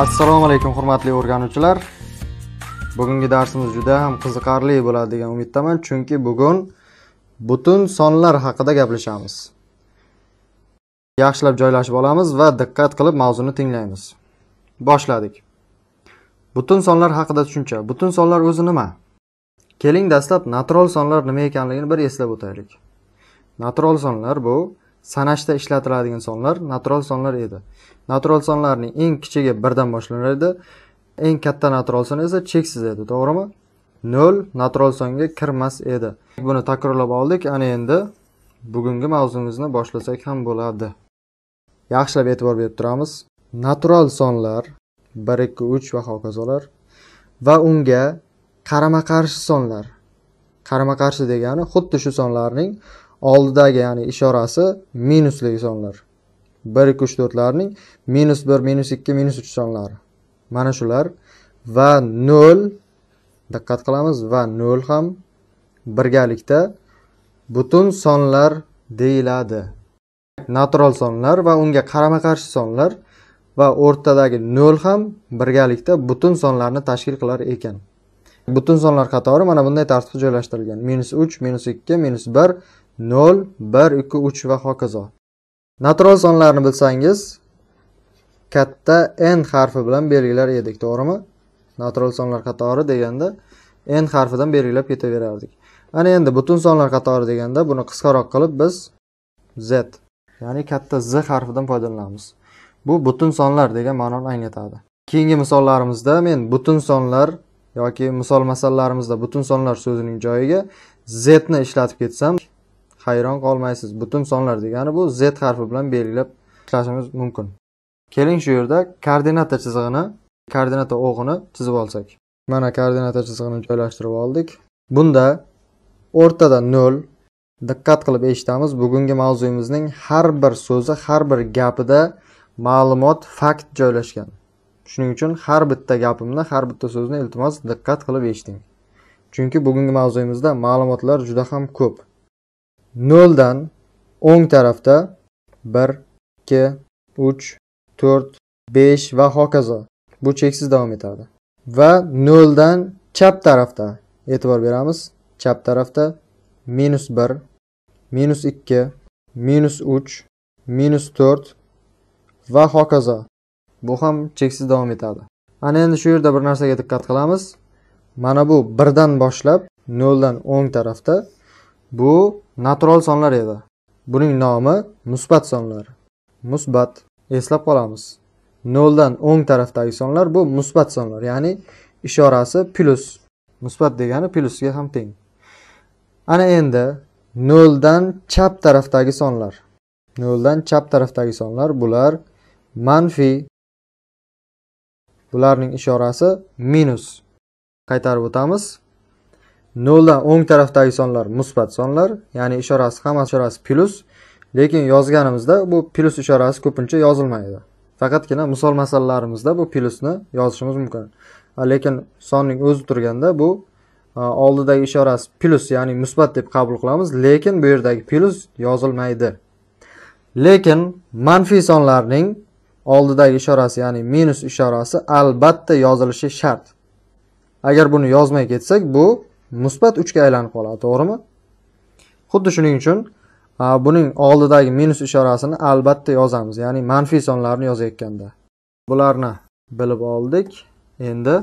assalomu alaykum hurmatli o'rganuvchilar bugungi darsimiz juda ham qiziqarli bo'ladi degan umiddaman chunki bugun butun sonlar haqida gaplashamiz yaxshilab joylashib olamiz va diqqat qilib mavzuni tinglaymiz boshladik butun sonlar haqida tushuncha butun sonlar o'zi nima keling dastlab natural sonlar nima ekanligini bir eslab o'taylik natural sonlar bu sanashda ishlatiladigan sonlar natural sonlar edi natural sonlarning eng kichigi birdan boshlanar edi eng katta natural son esa cheksiz edi to'g'rimi nol natural songa kirmas edi buni takrorlab oldik ana endi bugungi mavzumizni boshlasak ham bo'ladi yaxshilab e'tibor berib turamiz natural sonlar bir ikki uch va hokazolar va unga qarama qarshi sonlar qarama qarshi degani xuddi shu sonlarning oldidagi ya'ni ishorasi minusli sonlar bir ikki uch to'rtlarning minus bir minus ikki minus uch sonlari mana shular va nol diqqat qilamiz va nol ham birgalikda butun sonlar deyiladi natural sonlar va unga qarama qarshi sonlar va o'rtadagi nol ham birgalikda butun sonlarni tashkil qilar ekan butun sonlar qatori mana bunday tartibda joylashtirilgan minus uch minus ikki minus bir 0 1 2 3 va hokazo natural sonlarni bilsangiz katta n harfi bilan belgilar edik to'g'rimi natural sonlar qatori deganda n harfidan belgilab ketaverardik ana endi butun sonlar qatori deganda buni qisqaroq qilib biz z ya'ni katta z harfidan foydalanamiz bu butun sonlar degan ma'noni anglatadi keyingi misollarimizda men butun sonlar yoki misol masallarimizda butun sonlar so'zining joyiga z ni ishlatib ketsam hayron qolmaysiz butun sonlar degani bu z harfi bilan belgilab ishlashimiz mumkin keling shu yerda koordinata chizig'ini koordinata o'g'ini chizib olsak mana koordinata chizig'ini joylashtirib oldik bunda o'rtada nol diqqat qilib eshitamiz bugungi mavzuyimizning har bir so'zi har bir gapida ma'lumot fakt joylashgan shuning uchun har bitta gapimni har bitta so'zni iltimos diqqat qilib eshiting chunki bugungi mavzuyimizda ma'lumotlar juda ham ko'p 0 dan o'ng tarafda 1, 2, 3, 4, 5 va hokazo. Bu cheksiz davom etadi. Va 0 dan chap tarafda e'tibor beramiz. Chap tarafda 1, 2, 3, 4 va hokazo. Bu ham cheksiz davom etadi. Ana endi shu yerda bir narsaga diqqat qilamiz. Mana bu 1 dan boshlab 0 dan o'ng tarafda bu natural sonlar edi buning nomi musbat sonlar musbat eslab qolamiz 0 dan o'ng tarafdagi sonlar bu musbat sonlar ya'ni ishorasi plus. musbat degani plusga ham teng ana endi 0 dan chap tarafdagi sonlar 0 dan chap tarafdagi sonlar bular manfiy bularning ishorasi minus qaytarib o'tamiz noldan o'ng tarafdagi sonlar musbat sonlar ya'ni ishorasi hamma ishorasi plyus lekin yozganimizda bu plyus ishorasi ko'pincha yozilmaydi faqatgina misol masalalarimizda bu plyusni yozishimiz mumkin lekin sonning o'zi turganda bu oldidagi ishorasi plyus ya'ni musbat deb qabul qilamiz lekin bu yerdagi plyus yozilmaydi lekin manfiy sonlarning oldidagi ishorasi ya'ni minus ishorasi albatta yozilishi shart agar buni yozmay ketsak bu musbat uchga aylanib qoladi to'g'rimi xuddi shuning uchun buning oldidagi minus ishorasini albatta yozamiz ya'ni manfiy sonlarni yozayotganda bularni bilib oldik endi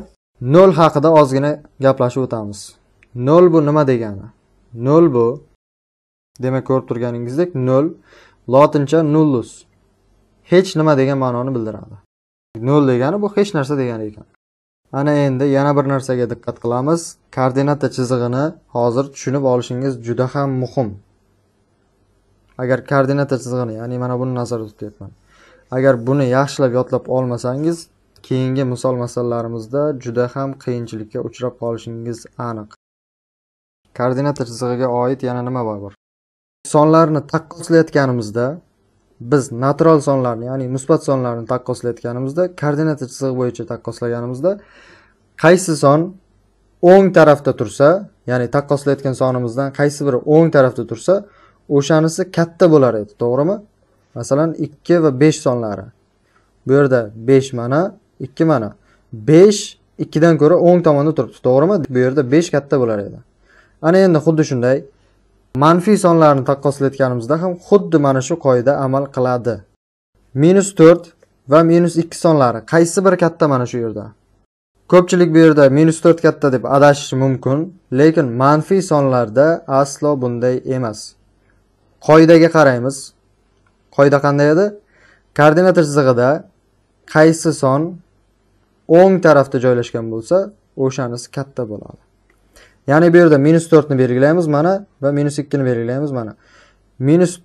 nol haqida ozgina gaplashib o'tamiz nol bu nima degani nol bu demak ko'rib turganingizdek nol lotincha nullus hech nima degan ma'noni bildiradi nol degani bu hech narsa degani ekan ana endi yana bir narsaga diqqat qilamiz koordinata chizig'ini hozir tushunib olishingiz juda ham muhim agar koordinata chizig'ini ya'ni mana buni nazarda tutyapman agar buni yaxshilab yodlab olmasangiz keyingi misol masalalarimizda juda ham qiyinchilikka uchrab qolishingiz aniq koordinata chizig'iga oid yana nima bor sonlarni taqqoslayotganimizda biz natural sonlarni ya'ni musbat sonlarni taqqoslayotganimizda koordinata chizig'i bo'yicha taqqoslaganimizda qaysi son o'ng tarafda tursa ya'ni taqqoslayotgan sonimizdan qaysi biri o'ng tarafda tursa o'shanisi katta bo'lar edi to'g'rimi masalan ikki va besh sonlari bu yerda besh mana ikki mana besh ikkidan ko'ra o'ng tomonda turibdi to'g'rimi bu yerda besh katta bo'lar edi ana endi xuddi shunday manfiy sonlarni taqqoslayotganimizda ham xuddi mana shu qoida amal qiladi minus to'rt va minus ikki sonlari qaysi biri katta mana shu yerda ko'pchilik bu yerda minus to'rt katta deb adashishi mumkin lekin manfiy sonlarda aslo bunday emas qoidaga qaraymiz qoida qanday edi koordinata chizig'ida qaysi son o'ng tarafda joylashgan bo'lsa o'shanisi katta bo'ladi Yani bir yerde minus ni belgilayemiz bana ve minus ni belgilayemiz bana. Minus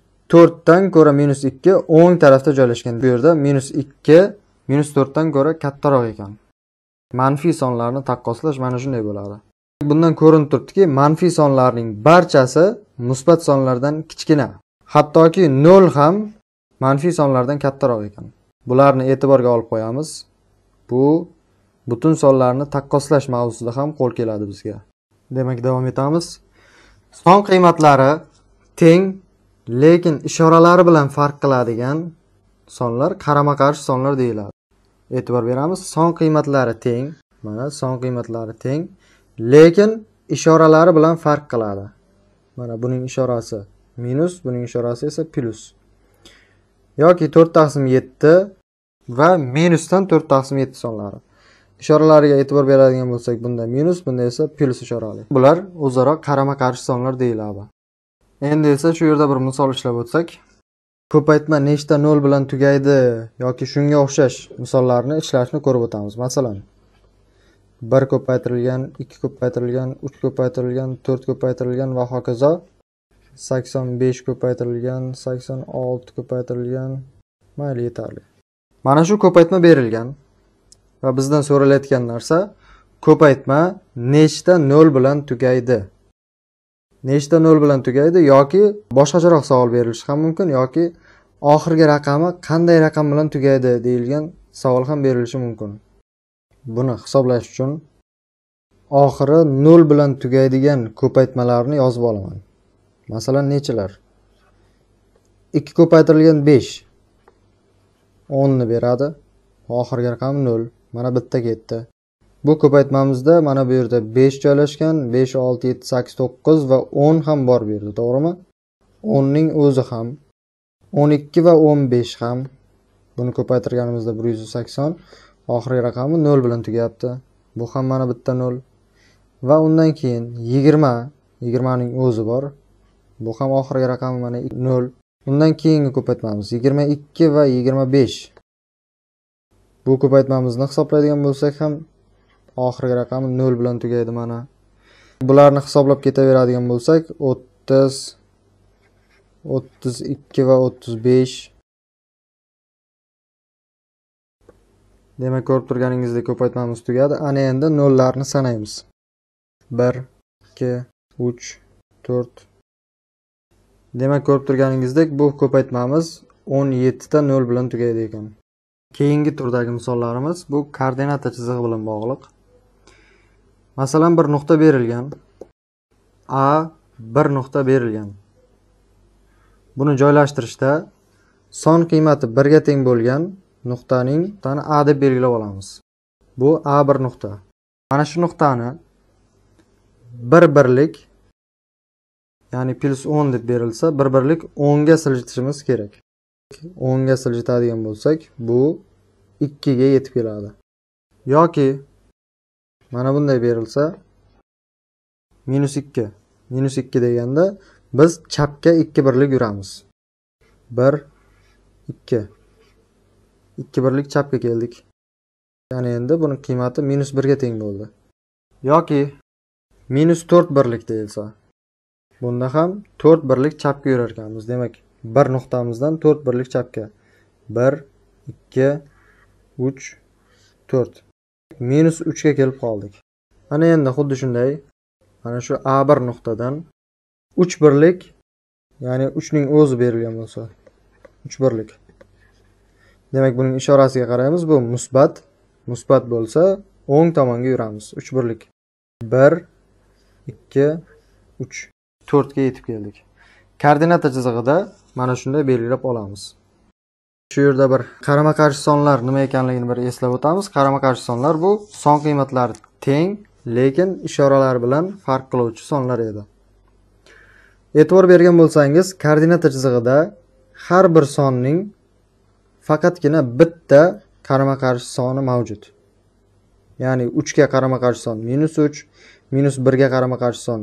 dan göre minus 2 10 tarafta cöyleşken. Bir yerde minus 2 minus dan göre kattara gıyken. Manfi sonlarını takkoslaş manajın ne bulalı. Bundan kuruntuptu ki manfi sonlarının barçası musbat sonlardan kiçkine. Hatta ki 0 ham manfi sonlardan kattara gıyken. Bunlarını etibarga alıp koyamız. Bu bütün sonlarını takkoslaş mağusudu ham kol keladı bizge. demak davom etamiz son qiymatlari teng lekin ishoralari bilan farq qiladigan sonlar qarama qarshi sonlar deyiladi e'tibor beramiz son qiymatlari teng mana son qiymatlari teng lekin ishoralari bilan farq qiladi mana buning ishorasi minus buning ishorasi esa plyus yoki to'rt taqsim yetti va minusdan to'rt taqsim yetti sonlari ishoralariga e'tibor beradigan bo'lsak bunda minus bunda esa plyus ishorali bular o'zaro qarama qarshi sonlar deyiladi endi esa shu yerda bir misol ishlab o'tsak ko'paytma nechta nol bilan tugaydi yoki shunga o'xshash misollarni ishlashni ko'rib o'tamiz masalan bir ko'paytirilgan ikki ko'paytirilgan uch ko'paytirilgan to'rt ko'paytirilgan va hokazo sakson besh ko'paytirilgan sakson olti ko'paytirilgan mayli yetarli mana shu ko'paytma berilgan va bizdan so'ralayotgan narsa ko'paytma nechta nol bilan tugaydi nechta nol bilan tugaydi yoki boshqacharoq savol berilishi ham mumkin yoki oxirgi raqami qanday raqam bilan tugaydi deyilgan savol ham berilishi mumkin buni hisoblash uchun oxiri nol bilan tugaydigan ko'paytmalarni yozib olaman masalan nechilar ikki ko'paytirilgan besh o'nni beradi oxirgi raqam nol mana bitta ketdi bu ko'paytmamizda mana bu yerda besh joylashgan besh olti yetti sakkiz to'qqiz va o'n ham bor bu yerda to'g'rimi o'nning o'zi ham o'n ikki va o'n besh ham buni ko'paytirganimizda bir yuz sakson oxirgi raqami nol bilan tugayapti bu ham mana bitta nol va undan keyin yigirma yigirmaning o'zi bor bu ham oxirgi raqami mana nol undan keyingi ko'paytmamiz yigirma ikki va yigirma besh bu ko'paytmamizni hisoblaydigan bo'lsak ham oxirgi raqami nol bilan tugaydi mana bularni hisoblab ketaveradigan bo'lsak o'ttiz o'ttiz ikki va o'ttiz besh demak ko'rib turganingizdek ko'paytmamiz tugadi ana endi nollarni sanaymiz bir ikki uch to'rt demak ko'rib turganingizdek bu ko'paytmamiz o'n yettita nol bilan tugaydi ekan Keyingi turdagi misollarimiz bu koordinata chizig'i bilan bog'liq. Masalan, bir nuqta berilgan. A bir nuqta berilgan. Buni joylashtirishda son qiymati 1 ga teng bo'lgan nuqtaning tani A deb belgilab olamiz. Bu A1 nuqta. Mana shu nuqtani bir birlik ya'ni +10 deb berilsa, bir birlik 10 ga siljitishimiz kerak. 10 ga siljitadigan bo'lsak, bu 2 ga yetib keladi. yoki mana bunday berilsa -2. -2 deganda biz chapga 2 birlik yuramiz. 1 2 2 birlik chapga keldik. Ya'ni endi buning qiymati -1 ga teng bo'ldi. yoki -4 birlik deilsa bunda ham 4 birlik chapga yurar ekamiz. Demak, bir nuqtamizdan to'rt birlik chapga bir ikki uch to'rt minus uchga kelib qoldik ana endi xuddi shunday mana shu a bir nuqtadan uch birlik ya'ni uchning o'zi berilgan bo'lsa uch birlik demak buning ishorasiga qaraymiz bu musbat musbat bo'lsa o'ng tomonga yuramiz uch birlik bir ikki uch to'rtga yetib keldik koordinata chizig'ida mana shunday belgilab olamiz shu yerda bir qarama qarshi sonlar nima ekanligini bir eslab o'tamiz qarama qarshi sonlar bu son qiymatlari teng lekin ishoralar bilan farq qiluvchi sonlar edi e'tibor bergan bo'lsangiz koordinata chizig'ida har bir sonning faqatgina bitta qarama qarshi soni mavjud ya'ni uchga qarama qarshi son minus uch minus birga qarama qarshi son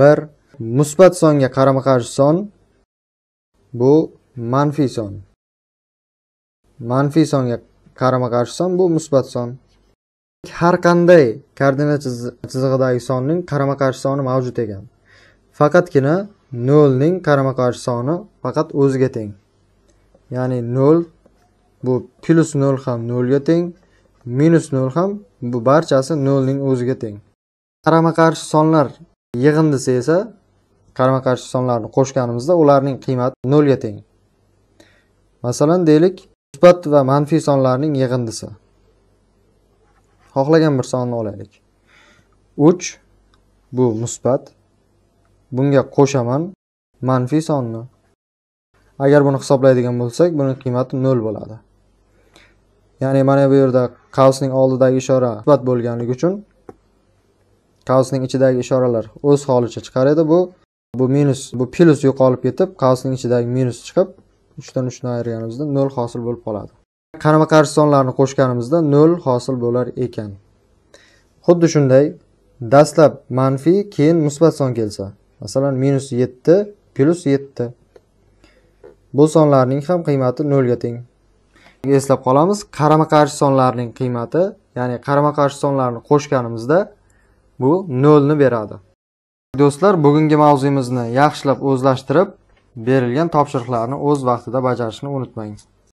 bir musbat songa qarama qarshi son bu manfiy son manfiy songa qarama qarshi son bu musbat son har qanday koordinat chizig'idagi sonning qarama qarshi soni mavjud ekan faqatgina nolning qarama qarshi soni faqat o'ziga teng ya'ni nol bu plyus nol ham nolga teng minus nol ham bu barchasi nolning o'ziga teng qarama qarshi sonlar yig'indisi esa qarama qarshi sonlarni qo'shganimizda ularning qiymati nolga teng masalan deylik musbat va manfiy sonlarning yig'indisi xohlagan bir sonni olaylik uch bu musbat bunga qo'shaman manfiy sonni agar buni hisoblaydigan bo'lsak buni qiymati nol bo'ladi ya'ni mana bu yerda qavsning oldidagi ishora musbat bo'lganligi uchun qavsning ichidagi ishoralar o'z holicha chiqar edi bu bu minus bu plus yo'qolib ketib qavsning ichidagi minus chiqib uchdan uchni ayirganimizda nol hosil bo'lib qoladi qarama qarshi sonlarni qo'shganimizda nol hosil bo'lar ekan xuddi shunday dastlab manfiy keyin musbat son kelsa masalan minus yetti plus yetti bu sonlarning ham qiymati nolga teng eslab qolamiz qarama qarshi sonlarning qiymati ya'ni qarama qarshi sonlarni qo'shganimizda bu nolni beradi do'stlar bugungi mavzuyimizni yaxshilab o'zlashtirib berilgan topshiriqlarni o'z vaqtida bajarishni unutmang